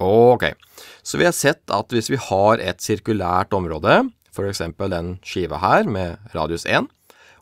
Ok, så vi har sett at hvis vi har et sirkulært område, f.eks. den skiva her med radius 1,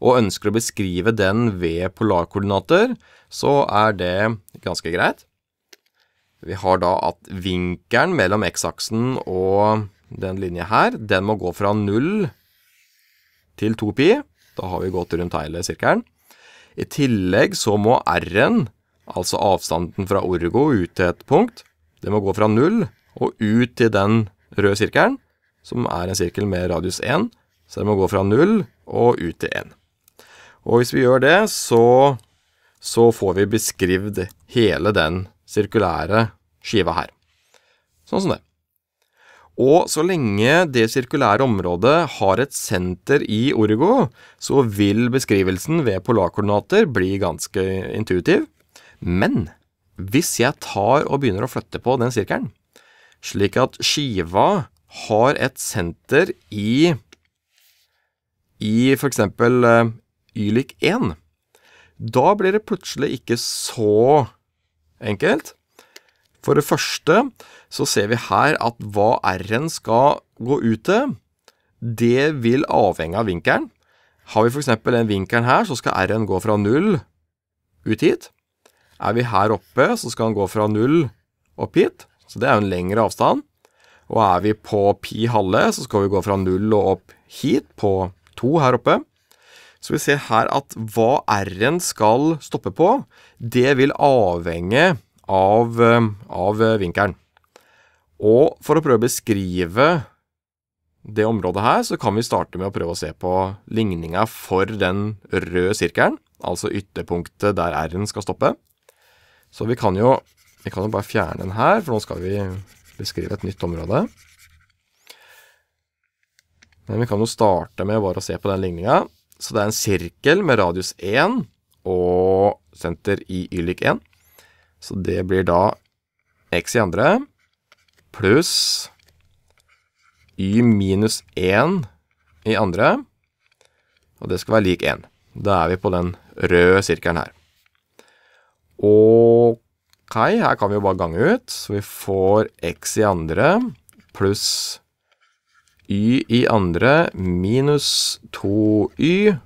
og ønsker å beskrive den ved polarkoordinater, så er det ganske greit. Vi har da at vinkelen mellom x-aksen og den linja her, den må gå fra 0 til 2 pi. Da har vi gått rundt hele sirkelen. I tillegg så må r-en, altså avstanden fra orgo ut til et punkt, det må gå fra null og ut til den røde sirkelen, som er en sirkel med radius 1. Så det må gå fra null og ut til 1. Og hvis vi gjør det, så, så får vi beskrivet hele den sirkulære skiva her. Sånn som det. Og så lenge det sirkulære området har et senter i Origo, så vil beskrivelsen ved polarkoordinater bli ganske intuitiv. Men hvis jeg tar og begynner å flytte på den sirkelen, slik at skiva har et senter i i f.eks. Eh, Y-lik 1, da blir det plutselig ikke så enkelt. For det første så ser vi her at hva R-en skal gå ut til, det vil avhenge av vinkelen. Har vi f.eks. den vinkelen her, så skal R-en gå fra 0 ut hit. Er vi her oppe, så skal den gå fra null opp hit. Så det er jo en lengre avstand. Og er vi på pi halve, så skal vi gå fra null og opp hit, på to her oppe. Så vi ser her at hva R-en skal stoppe på, det vil avhenge av, eh, av eh, vinkelen. Og for å prøve å beskrive det området her, så kan vi starte med å prøve å se på ligninga for den røde sirkelen, altså ytterpunktet der R-en skal stoppe. Så vi kan, jo, vi kan jo bare fjerne den her, for nå skal vi beskrive et nytt område. Men vi kan jo starte med bare å se på den ligninga. Så det er en sirkel med radius 1 og senter i y lik 1. Så det blir da x i andre pluss y minus 1 i andre, og det skal være lik 1. Da er vi på den røde sirkelen her. OK, her kan vi jo bare gange ut, så vi får x i andre pluss y i andre minus 2y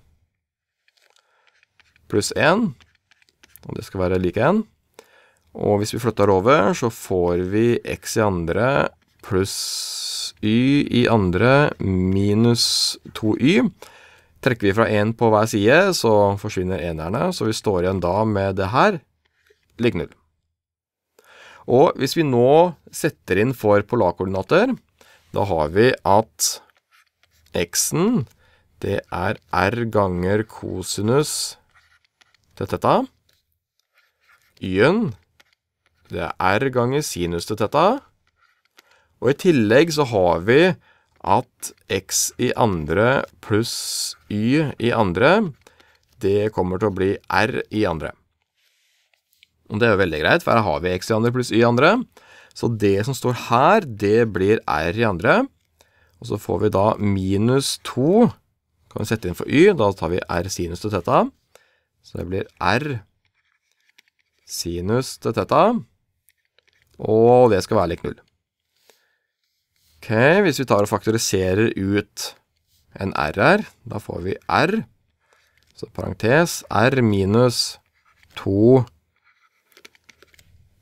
pluss 1, og det skal være like 1. Og hvis vi flytter over, så får vi x i andre pluss y i andre minus 2y. Trekker vi fra 1 på hver side, så forsvinner enerne, så vi står igjen da med det her lik null. Og hvis vi nå setter inn for polarkoordinater, da har vi at x-en, det er r ganger kosinus til teta. Y-en, det er r ganger sinus til teta. Og i tillegg så har vi at x i andre pluss y i andre, det kommer til å bli r i andre. Og det er jo veldig greit, for her har vi x i andre pluss y i andre. Så det som står her, det blir r i andre. Og så får vi da minus 2, kan vi sette inn for y, da tar vi r sinus til teta. Så det blir r sinus til teta, og det skal være lik null. Ok, hvis vi tar og faktoriserer ut en r her, da får vi r, så parentes r minus 2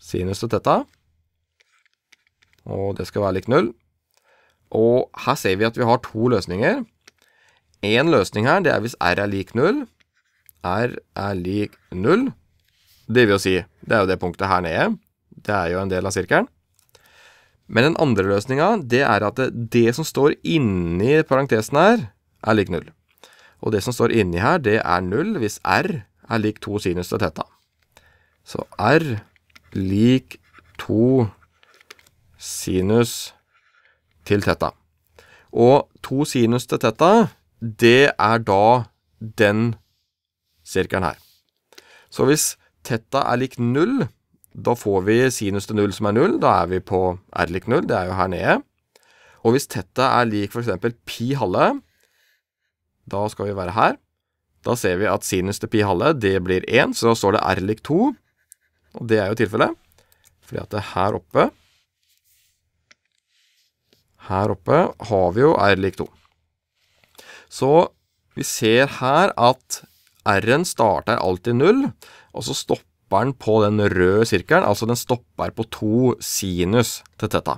sinus til teta. Og det skal være lik null. Og her ser vi at vi har to løsninger. En løsning her, det er hvis R er lik null. R er lik null. Det vil jo si, det er jo det punktet her nede. Det er jo en del av sirkelen. Men den andre løsninga, det er at det, det, som står inni parentesen her, er lik null. Og det som står inni her, det er null hvis R er lik to sinus til teta. Så R lik 2 sinus til teta. Og 2 sinus til teta, det er da den sirkelen her. Så hvis teta er lik 0, da får vi sinus til 0 som er 0. Da er vi på r lik 0, det er jo her nede. Og hvis teta er lik for eksempel pi halve, da skal vi være her. Da ser vi at sinus til pi halve, det blir 1, så da står det r lik 2. Og det er jo tilfellet. Fordi at det her oppe Her oppe har vi jo R lik 2. Så vi ser her at R-en starter alltid 0, og så stopper den på den røde sirkelen, altså den stopper på 2 sinus til teta.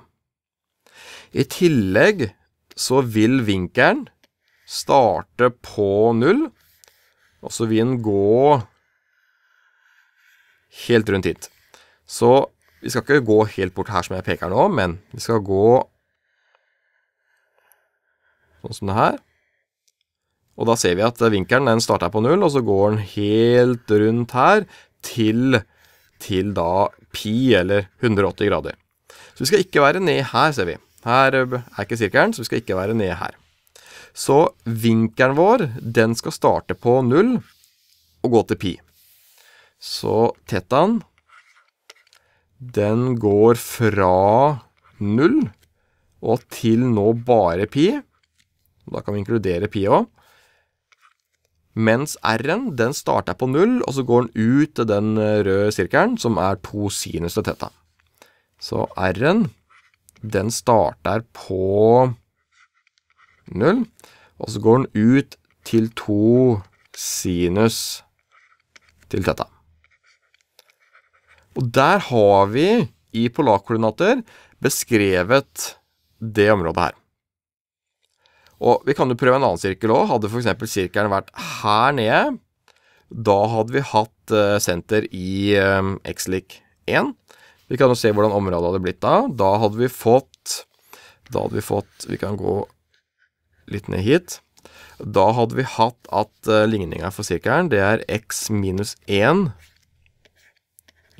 I tillegg så vil vinkelen starte på 0, og så vil den gå helt rundt hit. Så vi skal ikke gå helt bort her som jeg peker nå, men vi skal gå sånn som det her. Og da ser vi at vinkelen den starter på null, og så går den helt rundt her til, til da pi, eller 180 grader. Så vi skal ikke være ned her, ser vi. Her eh, er ikke sirkelen, så vi skal ikke være ned her. Så vinkelen vår, den skal starte på null og gå til pi. Så tetaen, den går fra 0 og til nå bare pi. Da kan vi inkludere pi òg. Mens r-en den starter på 0, og så går den ut til den røde sirkelen, som er to sinus til teta. Så r-en den starter på 0, og så går den ut til to sinus til teta. Og der har vi i polarkoordinater beskrevet det området her. Og vi kan jo prøve en annen sirkel òg. Hadde f.eks. sirkelen vært her nede, da hadde vi hatt eh, senter i eh, X-lik 1. Vi kan jo se hvordan området hadde blitt da. Da hadde vi fått Da hadde vi fått Vi kan gå litt ned hit. Da hadde vi hatt at eh, ligninga for sirkelen, det er X minus 1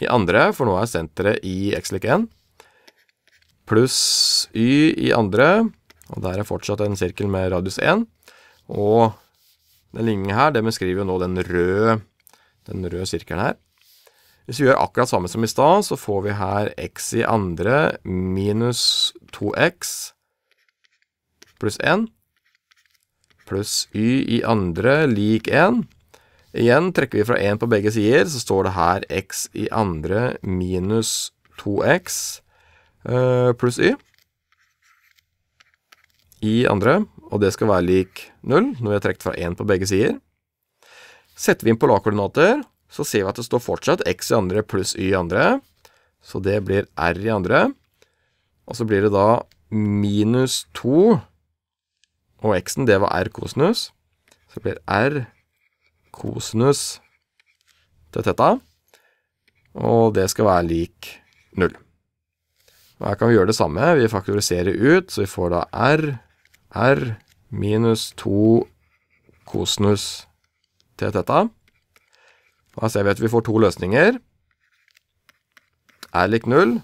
i andre, for nå er senteret i x lik 1, pluss y i andre, og der er fortsatt en sirkel med radius 1. Og den linjen her, det beskriver jo nå den røde, den røde sirkelen her. Hvis vi gjør akkurat samme som i stad, så får vi her x i andre minus 2x pluss 1 pluss y i andre lik 1. Igjen trekker vi fra 1 på begge sider, så står det her x i andre minus 2x uh, eh, pluss y i andre, og det skal være lik 0 når vi har trukket fra 1 på begge sider. Setter vi inn polarkoordinater, så ser vi at det står fortsatt x i andre pluss y i andre, så det blir r i andre, og så blir det da minus 2, og x-en det var r kosinus, så det blir r kosinus til teta, og det skal være lik null. Her kan vi gjøre det samme. Vi faktoriserer ut, så vi får da r, r minus 2 kosinus til teta. Da ser vi at vi får to løsninger. r lik 0,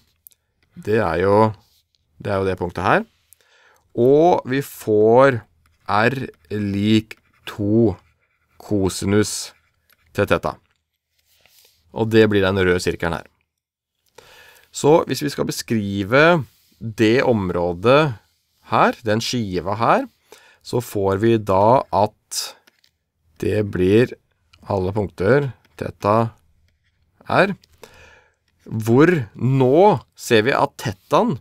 det er jo det, er jo det punktet her. Og vi får r lik 2 kosinus til teta. Og det blir den røde sirkelen her. Så hvis vi skal beskrive det området her, den skiva her, så får vi da at det blir alle punkter teta her, hvor nå ser vi at tetaen,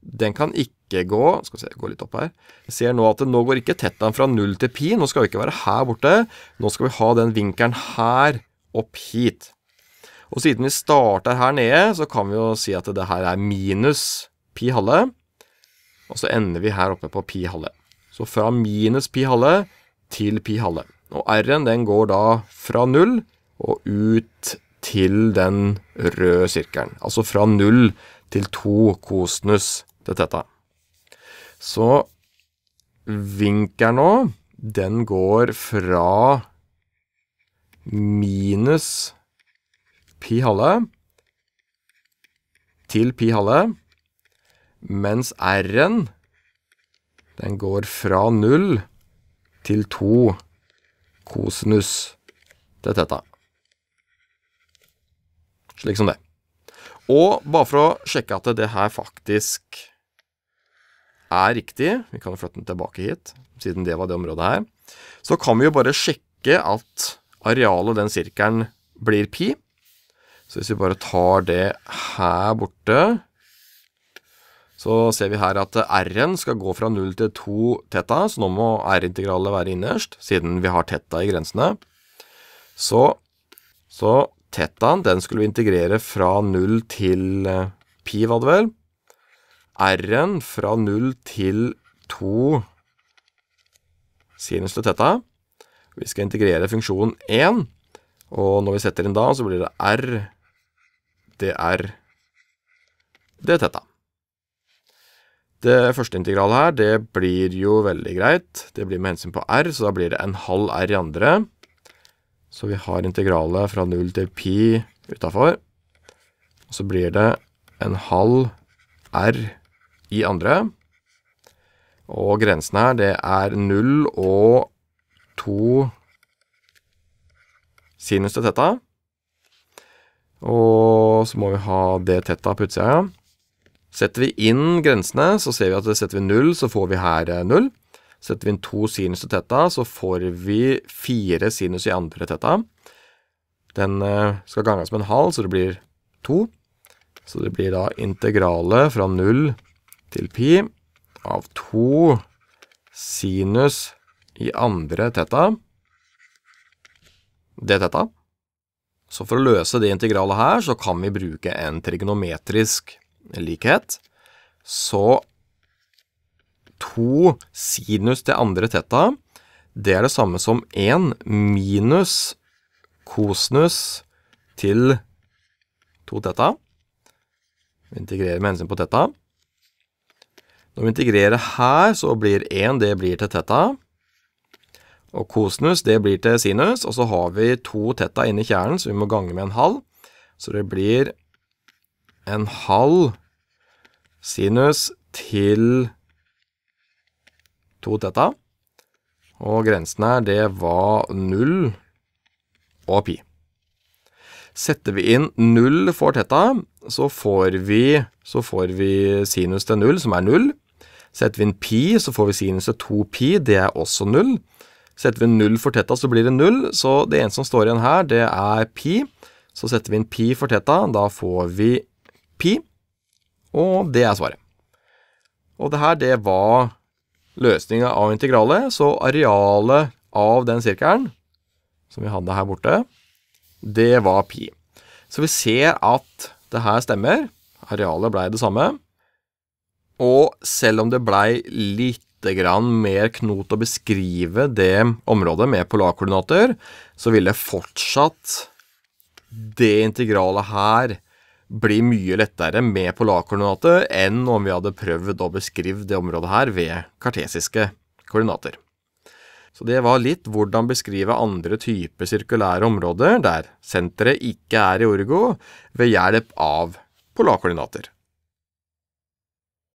den kan ikke ikke gå. Skal vi se, gå litt opp her. Vi ser nå at det, nå går ikke tettaen fra null til pi. Nå skal vi ikke være her borte. Nå skal vi ha den vinkelen her opp hit. Og siden vi starter her nede, så kan vi jo si at det her er minus pi halve. Og så ender vi her oppe på pi halve. Så fra minus pi halve til pi halve. Og r-en den går da fra null og ut til den røde sirkelen. Altså fra null til to kosinus til teta. Så vinkelen nå, den går fra minus pi halve til pi halve, mens r-en den går fra 0 til 2 kosinus til teta. Slik som det. Og bare for å sjekke at det her faktisk er riktig, vi kan flytte den tilbake hit, siden det var det området her, så kan vi jo bare sjekke at arealet av den sirkelen blir pi. Så hvis vi bare tar det her borte, så ser vi her at r-en skal gå fra 0 til 2 teta, så nå må r-integralet være innerst, siden vi har teta i grensene. Så, så tetaen, den skulle vi integrere fra 0 til eh, pi, var det vel? R-en fra 0 til 2 sinus til teta. Vi skal integrere funksjonen 1, og når vi setter inn da, så blir det R dr d teta. Det første integralet her, det blir jo veldig greit. Det blir med hensyn på r, så da blir det en halv r i andre. Så vi har integralet fra 0 til pi utenfor, Og så blir det en halv r i andre. Og grensen her, det er 0 og 2 sinus til teta. Og så må vi ha det teta på utsida. Setter vi inn grensene, så ser vi at setter vi 0, så får vi her 0. Eh, setter vi inn 2 sinus til teta, så får vi 4 sinus i andre teta. Den eh, skal ganges med en halv, så det blir 2. Så det blir da integralet fra 0 til 2 til pi av 2 sinus i andre teta det teta. Så for å løse det integralet her, så kan vi bruke en trigonometrisk likhet. Så 2 sinus til andre teta, det er det samme som 1 minus kosinus til 2 teta. Vi integrerer med hensyn på teta. Når vi integrerer her, så blir 1 det blir til teta. Og kosinus det blir til sinus, og så har vi to teta i kjernen, så vi må gange med en halv. Så det blir en halv sinus til 2 teta. Og grensen her, det var 0 og pi. Setter vi inn 0 for teta, så får vi, så får vi sinus til 0 som er 0, Setter vi inn pi, så får vi sinuset 2 pi, det er også null. Setter vi null for teta, så blir det null, så det eneste som står igjen her, det er pi. Så setter vi inn pi for teta, da får vi pi, og det er svaret. Og det her, det var løsninga av integralet, så arealet av den sirkelen, som vi hadde her borte, det var pi. Så vi ser at det her stemmer. Arealet blei det samme. Og selv om det blei litt mer knot å beskrive det området med polarkoordinater, så ville fortsatt det integralet her bli mye lettere med polarkoordinater enn om vi hadde prøvd å beskrive det området her ved kartesiske koordinater. Så det var litt hvordan beskrive andre typer sirkulære områder der senteret ikke er i orgo, ved hjelp av polarkoordinater.